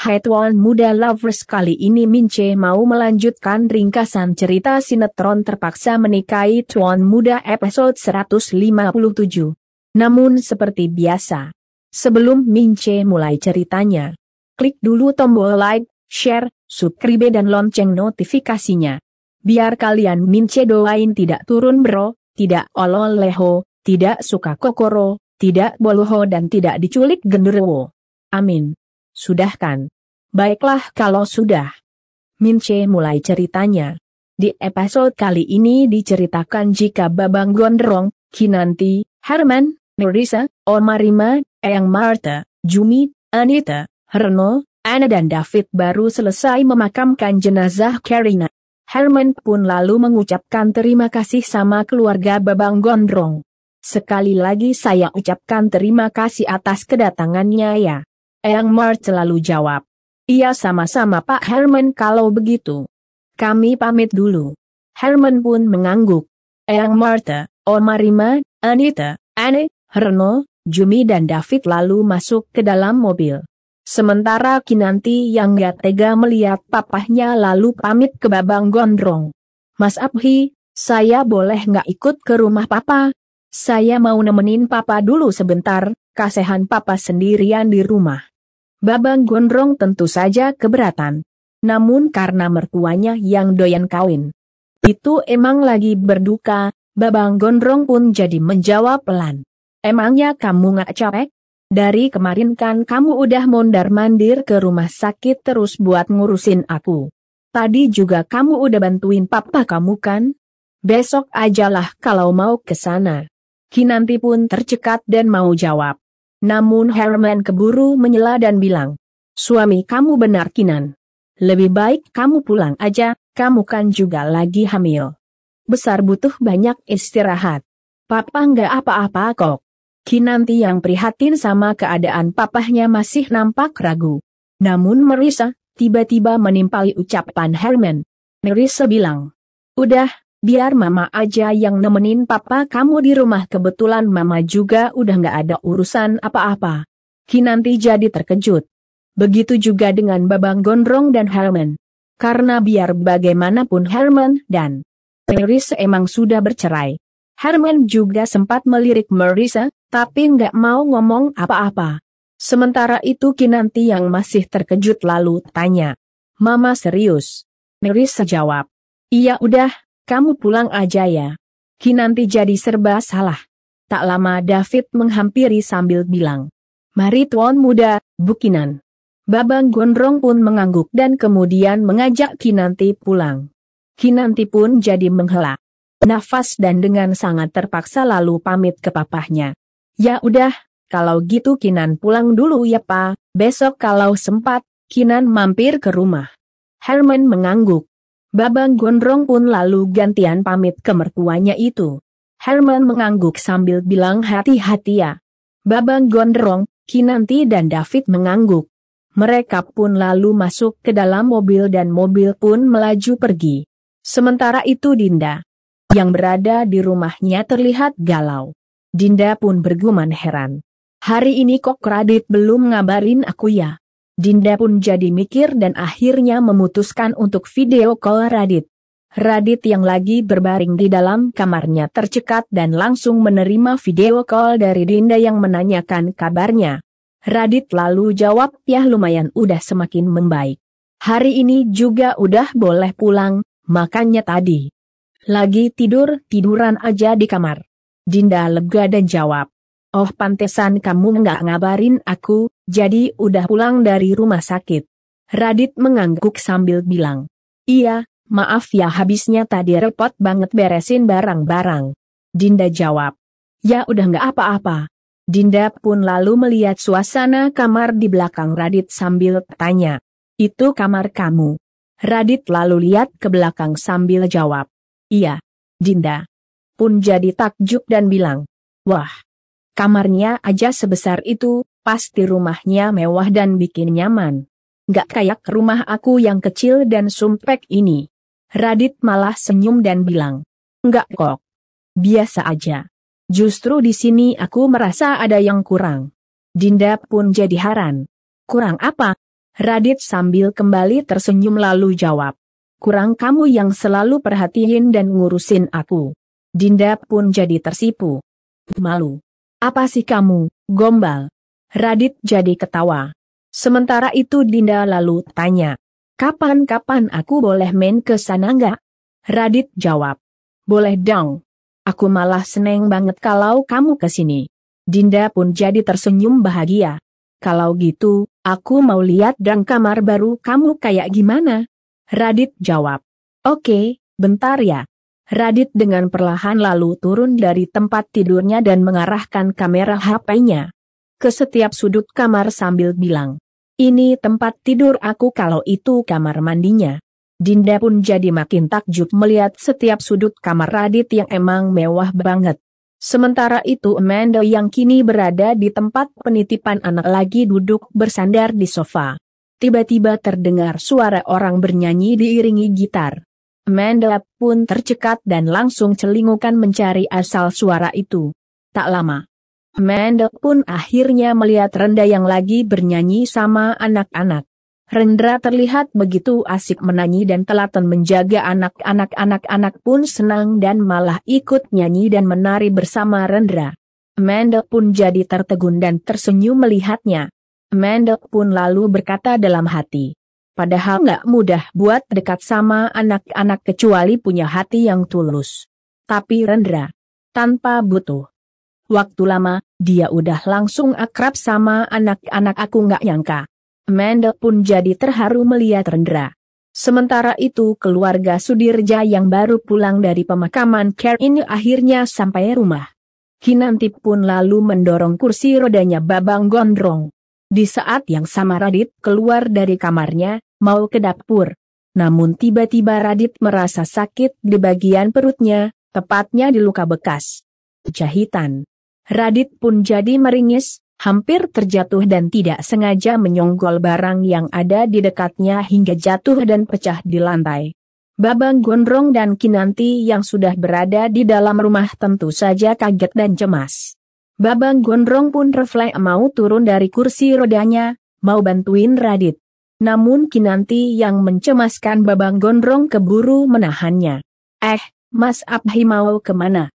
Haituan Muda Lovers kali ini Mince mau melanjutkan ringkasan cerita sinetron terpaksa menikahi Tuan Muda episode 157. Namun seperti biasa, sebelum Mince mulai ceritanya, klik dulu tombol like, share, subscribe dan lonceng notifikasinya. Biar kalian Mince doain tidak turun bro, tidak olol leho, tidak suka kokoro, tidak boloho dan tidak diculik genderwo. Amin. Sudah kan? Baiklah kalau sudah. Mince mulai ceritanya. Di episode kali ini diceritakan jika Babang Gondrong, Kinanti, Herman, Nurisa, Omarima, Eyang Marta, Jumi, Anita, Herno, Anna dan David baru selesai memakamkan jenazah Karina. Herman pun lalu mengucapkan terima kasih sama keluarga Babang Gondrong. Sekali lagi saya ucapkan terima kasih atas kedatangannya ya. Eyang Mart selalu jawab. Iya sama-sama Pak Herman kalau begitu. Kami pamit dulu. Herman pun mengangguk. Eyang Marta, Omarima, Anita, Anne, Herno, Jumi dan David lalu masuk ke dalam mobil. Sementara Kinanti yang gak tega melihat papahnya lalu pamit ke Babang Gondrong. Mas Abhi, saya boleh nggak ikut ke rumah papa? Saya mau nemenin papa dulu sebentar, kasehan papa sendirian di rumah. Babang Gondrong tentu saja keberatan. Namun karena mertuanya yang doyan kawin. Itu emang lagi berduka, Babang Gondrong pun jadi menjawab pelan. Emangnya kamu gak capek? Dari kemarin kan kamu udah mondar-mandir ke rumah sakit terus buat ngurusin aku. Tadi juga kamu udah bantuin papa kamu kan? Besok ajalah kalau mau ke sana. Kinanti pun tercekat dan mau jawab. Namun Herman keburu menyela dan bilang, Suami kamu benar Kinan. Lebih baik kamu pulang aja, kamu kan juga lagi hamil. Besar butuh banyak istirahat. Papa nggak apa-apa kok. Kinanti yang prihatin sama keadaan papahnya masih nampak ragu. Namun Merisa, tiba-tiba menimpali ucapan Herman. Merisa bilang, Udah, Biar mama aja yang nemenin papa kamu di rumah kebetulan mama juga udah gak ada urusan apa-apa. Kinanti jadi terkejut. Begitu juga dengan Babang Gondrong dan Herman. Karena biar bagaimanapun Herman dan Marisa emang sudah bercerai. Herman juga sempat melirik Marisa, tapi nggak mau ngomong apa-apa. Sementara itu Kinanti yang masih terkejut lalu tanya. Mama serius? Marisa jawab. Iya udah, kamu pulang aja ya. Kinanti jadi serba salah. Tak lama David menghampiri sambil bilang. Mari tuan muda, Bukinan. Babang Gondrong pun mengangguk dan kemudian mengajak Kinanti pulang. Kinanti pun jadi menghela. Nafas dan dengan sangat terpaksa lalu pamit ke papahnya. Ya udah, kalau gitu Kinan pulang dulu ya pa, besok kalau sempat, Kinan mampir ke rumah. Herman mengangguk. Babang Gondrong pun lalu gantian pamit ke mertuanya itu. Herman mengangguk sambil bilang hati-hati ya. Babang Gondrong, Kinanti dan David mengangguk. Mereka pun lalu masuk ke dalam mobil dan mobil pun melaju pergi. Sementara itu Dinda, yang berada di rumahnya terlihat galau. Dinda pun bergumam heran. Hari ini kok Radit belum ngabarin aku ya? Dinda pun jadi mikir dan akhirnya memutuskan untuk video call Radit. Radit yang lagi berbaring di dalam kamarnya tercekat dan langsung menerima video call dari Dinda yang menanyakan kabarnya. Radit lalu jawab, ya lumayan udah semakin membaik. Hari ini juga udah boleh pulang, makanya tadi. Lagi tidur, tiduran aja di kamar. Dinda lega dan jawab. Oh pantesan kamu nggak ngabarin aku, jadi udah pulang dari rumah sakit. Radit mengangguk sambil bilang. Iya, maaf ya habisnya tadi repot banget beresin barang-barang. Dinda jawab. Ya udah nggak apa-apa. Dinda pun lalu melihat suasana kamar di belakang Radit sambil tanya. Itu kamar kamu. Radit lalu lihat ke belakang sambil jawab. Iya. Dinda. Pun jadi takjub dan bilang. Wah. Kamarnya aja sebesar itu, Pasti rumahnya mewah dan bikin nyaman. Gak kayak rumah aku yang kecil dan sumpek ini. Radit malah senyum dan bilang. Gak kok. Biasa aja. Justru di sini aku merasa ada yang kurang. Dinda pun jadi heran. Kurang apa? Radit sambil kembali tersenyum lalu jawab. Kurang kamu yang selalu perhatiin dan ngurusin aku. Dinda pun jadi tersipu. Malu. Apa sih kamu, gombal? Radit jadi ketawa. Sementara itu Dinda lalu tanya, kapan-kapan aku boleh main ke sana enggak? Radit jawab, boleh dong. Aku malah seneng banget kalau kamu ke sini. Dinda pun jadi tersenyum bahagia. Kalau gitu, aku mau lihat dan kamar baru kamu kayak gimana? Radit jawab, oke, bentar ya. Radit dengan perlahan lalu turun dari tempat tidurnya dan mengarahkan kamera HP-nya ke setiap sudut kamar sambil bilang, ini tempat tidur aku kalau itu kamar mandinya. Dinda pun jadi makin takjub melihat setiap sudut kamar Radit yang emang mewah banget. Sementara itu Amanda yang kini berada di tempat penitipan anak lagi duduk bersandar di sofa. Tiba-tiba terdengar suara orang bernyanyi diiringi gitar. Amanda pun tercekat dan langsung celingukan mencari asal suara itu. Tak lama, Mendel pun akhirnya melihat Renda yang lagi bernyanyi sama anak-anak. Rendra terlihat begitu asik menanyi dan telaten menjaga anak-anak anak-anak pun senang dan malah ikut nyanyi dan menari bersama Rendra. Mendel pun jadi tertegun dan tersenyum melihatnya. Mendel pun lalu berkata dalam hati. Padahal nggak mudah buat dekat sama anak-anak kecuali punya hati yang tulus. Tapi Rendra, tanpa butuh Waktu lama, dia udah langsung akrab sama anak-anak aku nggak nyangka. Mendel pun jadi terharu melihat Rendra. Sementara itu keluarga Sudirja yang baru pulang dari pemakaman Care ini akhirnya sampai rumah. Kinanti pun lalu mendorong kursi rodanya babang gondrong. Di saat yang sama Radit keluar dari kamarnya, mau ke dapur. Namun tiba-tiba Radit merasa sakit di bagian perutnya, tepatnya di luka bekas. Jahitan. Radit pun jadi meringis, hampir terjatuh dan tidak sengaja menyonggol barang yang ada di dekatnya hingga jatuh dan pecah di lantai. Babang Gondrong dan Kinanti yang sudah berada di dalam rumah tentu saja kaget dan cemas. Babang Gondrong pun refleks mau turun dari kursi rodanya, mau bantuin Radit. Namun Kinanti yang mencemaskan Babang Gondrong keburu menahannya. Eh, Mas Abhi mau kemana?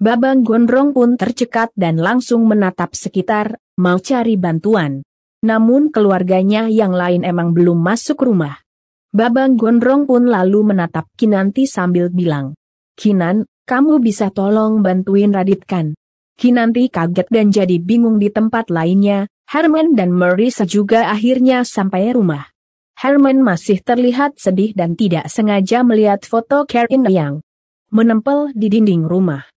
Babang Gondrong pun tercekat dan langsung menatap sekitar, mau cari bantuan. Namun keluarganya yang lain emang belum masuk rumah. Babang Gondrong pun lalu menatap Kinanti sambil bilang, Kinan, kamu bisa tolong bantuin Radit kan? Kinanti kaget dan jadi bingung di tempat lainnya, Herman dan Marisa juga akhirnya sampai rumah. Herman masih terlihat sedih dan tidak sengaja melihat foto Karen yang menempel di dinding rumah.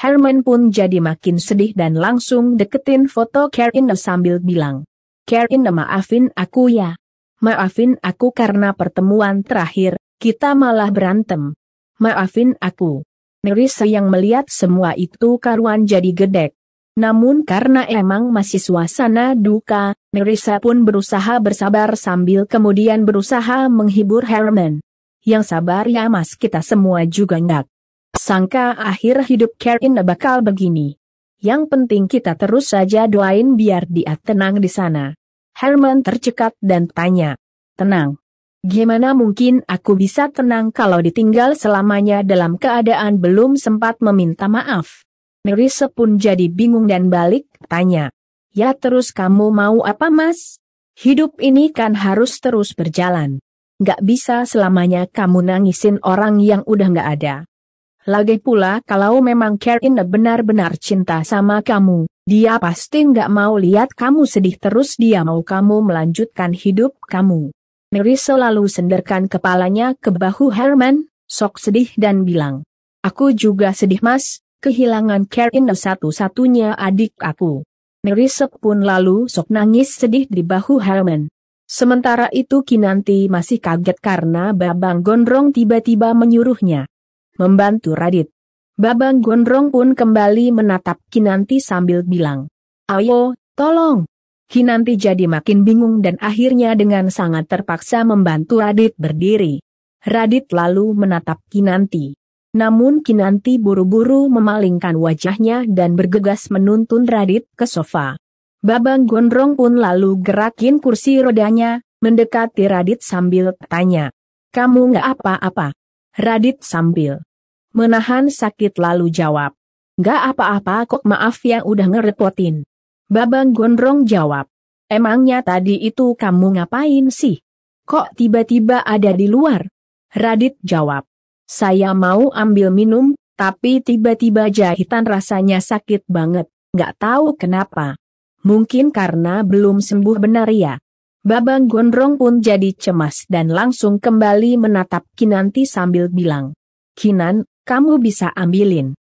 Herman pun jadi makin sedih dan langsung deketin foto Karina sambil bilang, Karina maafin aku ya. Maafin aku karena pertemuan terakhir, kita malah berantem. Maafin aku. Nerissa yang melihat semua itu karuan jadi gedek. Namun karena emang masih suasana duka, Nerissa pun berusaha bersabar sambil kemudian berusaha menghibur Herman. Yang sabar ya mas kita semua juga nggak. Sangka akhir hidup Karen bakal begini. Yang penting kita terus saja doain biar dia tenang di sana. Herman tercekat dan tanya. Tenang. Gimana mungkin aku bisa tenang kalau ditinggal selamanya dalam keadaan belum sempat meminta maaf? Merisa pun jadi bingung dan balik, tanya. Ya terus kamu mau apa mas? Hidup ini kan harus terus berjalan. Gak bisa selamanya kamu nangisin orang yang udah gak ada. Lagi pula kalau memang Karen benar-benar cinta sama kamu, dia pasti nggak mau lihat kamu sedih terus dia mau kamu melanjutkan hidup kamu. Mary selalu senderkan kepalanya ke bahu Herman, sok sedih dan bilang. Aku juga sedih mas, kehilangan Karen satu-satunya adik aku. Mary pun lalu sok nangis sedih di bahu Herman. Sementara itu Kinanti masih kaget karena Babang Gondrong tiba-tiba menyuruhnya membantu Radit. Babang Gondrong pun kembali menatap Kinanti sambil bilang, Ayo, tolong. Kinanti jadi makin bingung dan akhirnya dengan sangat terpaksa membantu Radit berdiri. Radit lalu menatap Kinanti. Namun Kinanti buru-buru memalingkan wajahnya dan bergegas menuntun Radit ke sofa. Babang Gondrong pun lalu gerakin kursi rodanya, mendekati Radit sambil tanya. Kamu nggak apa-apa? Radit sambil Menahan sakit lalu jawab. Gak apa-apa kok maaf yang udah ngerepotin. Babang Gondrong jawab. Emangnya tadi itu kamu ngapain sih? Kok tiba-tiba ada di luar? Radit jawab. Saya mau ambil minum, tapi tiba-tiba jahitan rasanya sakit banget, gak tahu kenapa. Mungkin karena belum sembuh benar ya. Babang Gondrong pun jadi cemas dan langsung kembali menatap Kinanti sambil bilang. Kinan, kamu bisa ambilin.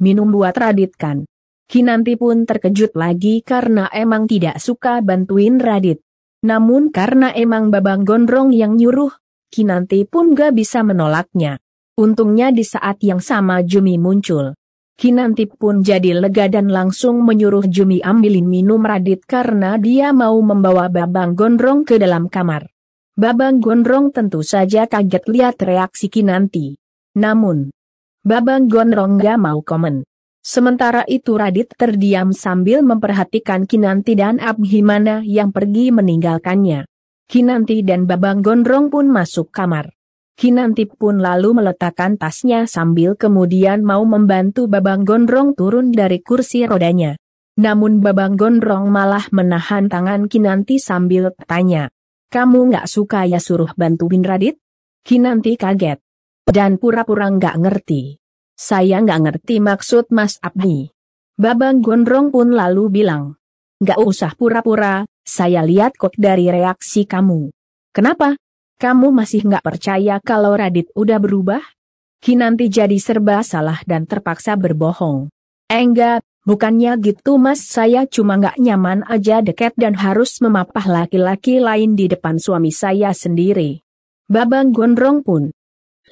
Minum buat Radit kan? Kinanti pun terkejut lagi karena emang tidak suka bantuin Radit. Namun karena emang babang gondrong yang nyuruh, Kinanti pun gak bisa menolaknya. Untungnya di saat yang sama Jumi muncul. Kinanti pun jadi lega dan langsung menyuruh Jumi ambilin minum Radit karena dia mau membawa Babang Gondrong ke dalam kamar. Babang Gondrong tentu saja kaget lihat reaksi Kinanti. Namun, Babang Gondrong gak mau komen. Sementara itu Radit terdiam sambil memperhatikan Kinanti dan Abhimana yang pergi meninggalkannya. Kinanti dan Babang Gondrong pun masuk kamar. Kinanti pun lalu meletakkan tasnya sambil kemudian mau membantu Babang Gondrong turun dari kursi rodanya. Namun Babang Gondrong malah menahan tangan Kinanti sambil tanya. Kamu gak suka ya suruh bantuin Radit? Kinanti kaget. Dan pura-pura nggak ngerti. Saya nggak ngerti maksud Mas Abdi. Babang Gondrong pun lalu bilang. Nggak usah pura-pura, saya lihat kok dari reaksi kamu. Kenapa? Kamu masih nggak percaya kalau Radit udah berubah? nanti jadi serba salah dan terpaksa berbohong. Enggak, bukannya gitu mas saya cuma nggak nyaman aja deket dan harus memapah laki-laki lain di depan suami saya sendiri. Babang Gondrong pun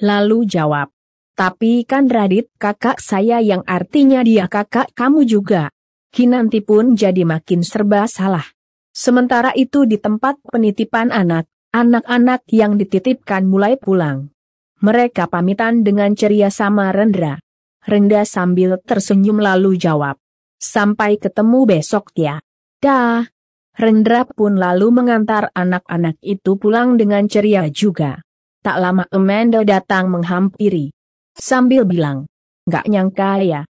Lalu jawab, tapi kan Radit kakak saya yang artinya dia kakak kamu juga. Kinanti pun jadi makin serba salah. Sementara itu di tempat penitipan anak, anak-anak yang dititipkan mulai pulang. Mereka pamitan dengan ceria sama Rendra. Rendra sambil tersenyum lalu jawab. Sampai ketemu besok ya. Dah. Rendra pun lalu mengantar anak-anak itu pulang dengan ceria juga. Tak lama Amanda datang menghampiri. Sambil bilang, Gak nyangka ya.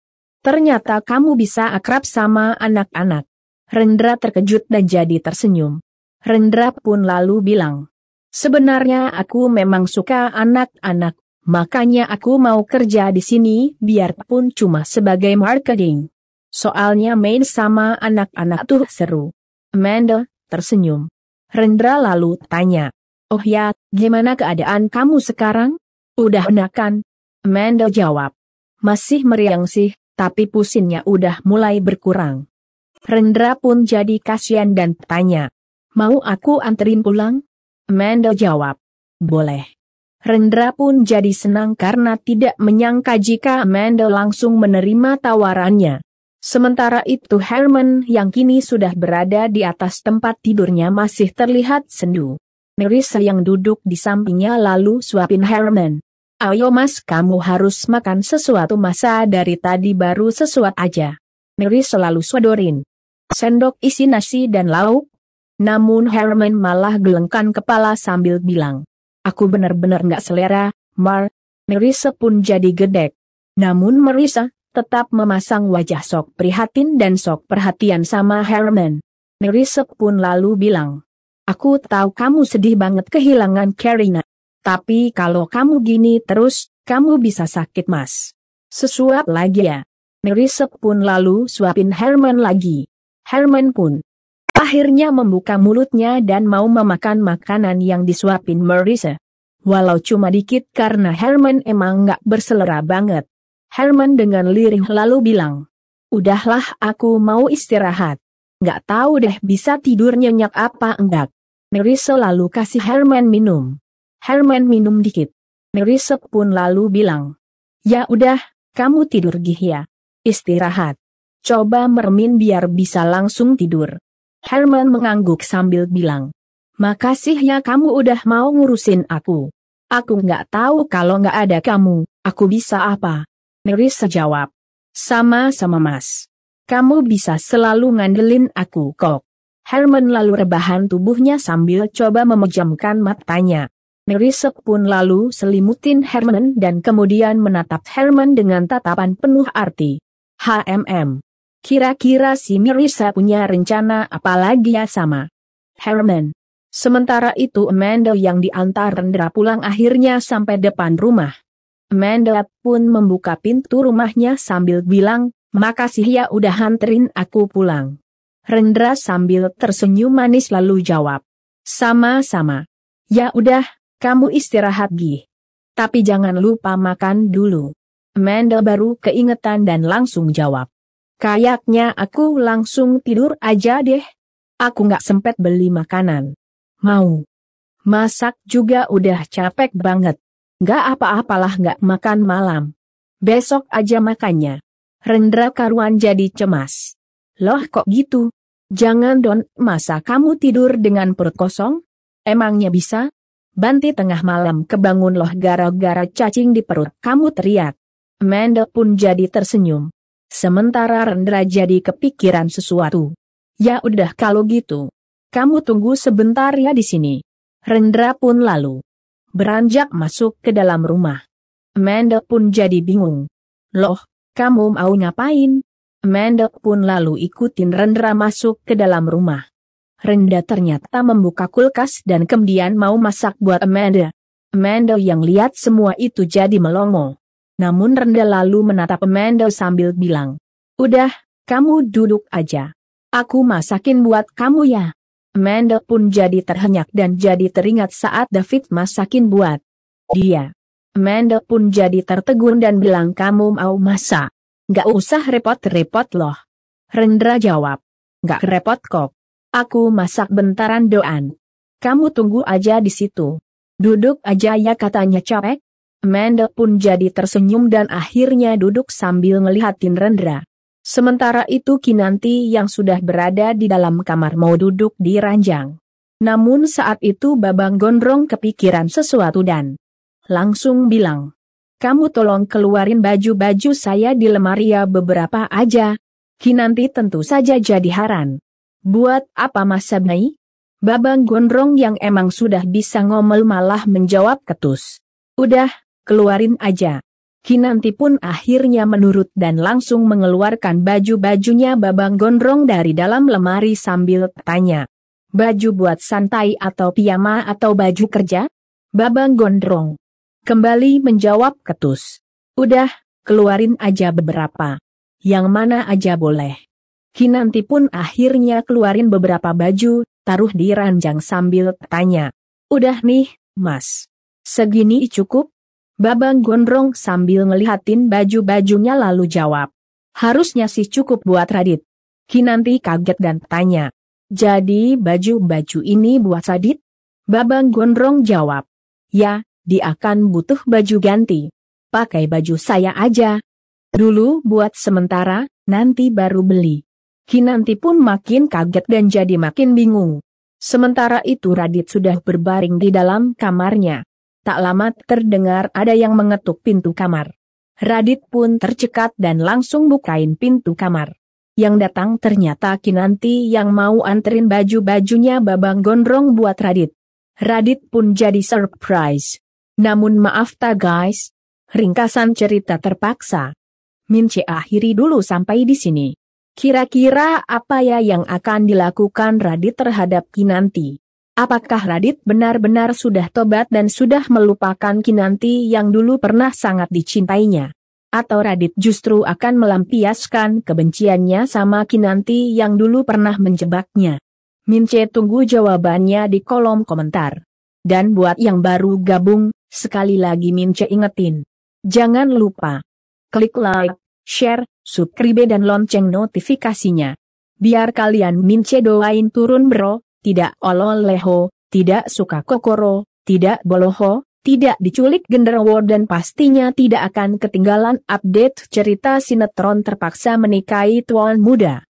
Ternyata kamu bisa akrab sama anak-anak. Rendra terkejut dan jadi tersenyum. Rendra pun lalu bilang, Sebenarnya aku memang suka anak-anak, makanya aku mau kerja di sini biarpun cuma sebagai marketing. Soalnya main sama anak-anak tuh seru. Amanda tersenyum. Rendra lalu tanya, Oh ya, gimana keadaan kamu sekarang? Udah enakan? Mendel jawab. Masih meriang sih, tapi pusingnya udah mulai berkurang. Rendra pun jadi kasihan dan tanya. Mau aku anterin pulang? Mendel jawab. Boleh. Rendra pun jadi senang karena tidak menyangka jika Mendel langsung menerima tawarannya. Sementara itu Herman yang kini sudah berada di atas tempat tidurnya masih terlihat sendu. Merissa yang duduk di sampingnya lalu suapin Herman. Ayo mas kamu harus makan sesuatu masa dari tadi baru sesuatu aja. Mary selalu suadorin. Sendok isi nasi dan lauk. Namun Herman malah gelengkan kepala sambil bilang. Aku benar-benar gak selera, Mar. Merissa pun jadi gedek. Namun Marissa tetap memasang wajah sok prihatin dan sok perhatian sama Herman. Merissa pun lalu bilang. Aku tahu kamu sedih banget kehilangan Karina. Tapi kalau kamu gini terus, kamu bisa sakit mas. Sesuap lagi ya. Merisep pun lalu suapin Herman lagi. Herman pun akhirnya membuka mulutnya dan mau memakan makanan yang disuapin Merise. Walau cuma dikit karena Herman emang gak berselera banget. Herman dengan lirih lalu bilang, Udahlah aku mau istirahat. Nggak tahu deh bisa tidur nyenyak apa enggak. Mary selalu kasih Herman minum. Herman minum dikit. Mary pun lalu bilang. Ya udah, kamu tidur gih ya. Istirahat. Coba mermin biar bisa langsung tidur. Herman mengangguk sambil bilang. Makasih ya kamu udah mau ngurusin aku. Aku nggak tahu kalau nggak ada kamu, aku bisa apa. Mary jawab. Sama-sama mas. Kamu bisa selalu ngandelin aku kok. Herman lalu rebahan tubuhnya sambil coba memejamkan matanya. Merisep pun lalu selimutin Herman dan kemudian menatap Herman dengan tatapan penuh arti. HMM. Kira-kira si Mirisa punya rencana apalagi ya sama? Herman. Sementara itu Amanda yang diantar rendera pulang akhirnya sampai depan rumah. Amanda pun membuka pintu rumahnya sambil bilang, maka si Hia udah hanterin aku pulang. Rendra sambil tersenyum manis lalu jawab. Sama-sama. Ya udah, kamu istirahat Gih. Tapi jangan lupa makan dulu. Mendel baru keingetan dan langsung jawab. Kayaknya aku langsung tidur aja deh. Aku nggak sempet beli makanan. Mau. Masak juga udah capek banget. Gak apa-apalah nggak makan malam. Besok aja makannya. Rendra karuan jadi cemas. Loh kok gitu? Jangan don, masa kamu tidur dengan perut kosong? Emangnya bisa? Banti tengah malam kebangun loh gara-gara cacing di perut kamu teriak. Mendel pun jadi tersenyum. Sementara Rendra jadi kepikiran sesuatu. Ya udah kalau gitu. Kamu tunggu sebentar ya di sini. Rendra pun lalu. Beranjak masuk ke dalam rumah. Mendel pun jadi bingung. Loh, kamu mau ngapain? Mendel pun lalu ikutin Rendra masuk ke dalam rumah. Renda ternyata membuka kulkas dan kemudian mau masak buat Amanda. Amanda yang lihat semua itu jadi melongo. Namun Renda lalu menatap Amanda sambil bilang, Udah, kamu duduk aja. Aku masakin buat kamu ya. Amanda pun jadi terhenyak dan jadi teringat saat David masakin buat dia. Mendel pun jadi tertegun dan bilang kamu mau masak. Gak usah repot-repot loh. Rendra jawab. Gak repot kok. Aku masak bentaran doan. Kamu tunggu aja di situ. Duduk aja ya katanya capek. Mendel pun jadi tersenyum dan akhirnya duduk sambil ngelihatin Rendra. Sementara itu Kinanti yang sudah berada di dalam kamar mau duduk di ranjang. Namun saat itu Babang Gondrong kepikiran sesuatu dan langsung bilang. Kamu tolong keluarin baju-baju saya di lemari ya beberapa aja. Kinanti tentu saja jadi haran. Buat apa Mas Sabnai? Babang Gondrong yang emang sudah bisa ngomel malah menjawab ketus. Udah, keluarin aja. Kinanti pun akhirnya menurut dan langsung mengeluarkan baju-bajunya Babang Gondrong dari dalam lemari sambil tanya. Baju buat santai atau piyama atau baju kerja? Babang Gondrong. Kembali menjawab ketus. Udah, keluarin aja beberapa. Yang mana aja boleh. Kinanti pun akhirnya keluarin beberapa baju, taruh di ranjang sambil tanya. Udah nih, mas. Segini cukup? Babang gondrong sambil ngelihatin baju-bajunya lalu jawab. Harusnya sih cukup buat Radit. Kinanti kaget dan tanya. Jadi baju-baju ini buat sadit? Babang gondrong jawab. Ya, dia akan butuh baju ganti. Pakai baju saya aja. Dulu buat sementara, nanti baru beli. Kinanti pun makin kaget dan jadi makin bingung. Sementara itu Radit sudah berbaring di dalam kamarnya. Tak lama terdengar ada yang mengetuk pintu kamar. Radit pun tercekat dan langsung bukain pintu kamar. Yang datang ternyata Kinanti yang mau anterin baju-bajunya babang gondrong buat Radit. Radit pun jadi surprise. Namun maaf ta guys, ringkasan cerita terpaksa. Mince akhiri dulu sampai di sini. Kira-kira apa ya yang akan dilakukan Radit terhadap Kinanti? Apakah Radit benar-benar sudah tobat dan sudah melupakan Kinanti yang dulu pernah sangat dicintainya? Atau Radit justru akan melampiaskan kebenciannya sama Kinanti yang dulu pernah menjebaknya? Mince tunggu jawabannya di kolom komentar. Dan buat yang baru gabung, Sekali lagi Mince ingetin. Jangan lupa. Klik like, share, subscribe dan lonceng notifikasinya. Biar kalian Mince doain turun bro, tidak ololeho, tidak suka kokoro, tidak boloho, tidak diculik genderwo dan pastinya tidak akan ketinggalan update cerita sinetron terpaksa menikahi tuan muda.